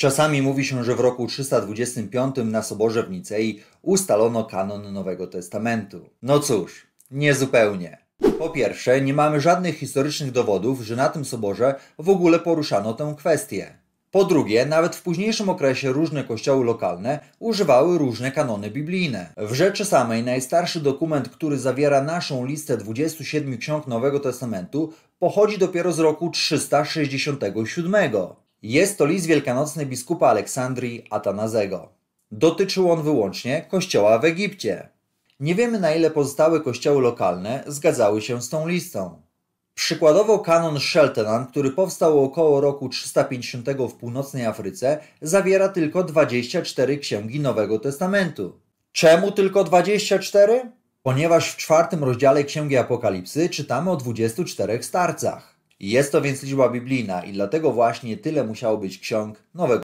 Czasami mówi się, że w roku 325 na soborze w Nicei ustalono kanon Nowego Testamentu. No cóż, niezupełnie. Po pierwsze, nie mamy żadnych historycznych dowodów, że na tym soborze w ogóle poruszano tę kwestię. Po drugie, nawet w późniejszym okresie różne kościoły lokalne używały różne kanony biblijne. W rzeczy samej najstarszy dokument, który zawiera naszą listę 27 ksiąg Nowego Testamentu, pochodzi dopiero z roku 367. Jest to list wielkanocny biskupa Aleksandrii Atanazego. Dotyczył on wyłącznie kościoła w Egipcie. Nie wiemy na ile pozostałe kościoły lokalne zgadzały się z tą listą. Przykładowo kanon Sheltenan, który powstał około roku 350 w północnej Afryce, zawiera tylko 24 księgi Nowego Testamentu. Czemu tylko 24? Ponieważ w czwartym rozdziale Księgi Apokalipsy czytamy o 24 starcach. Jest to więc liczba biblijna i dlatego właśnie tyle musiało być ksiąg Nowego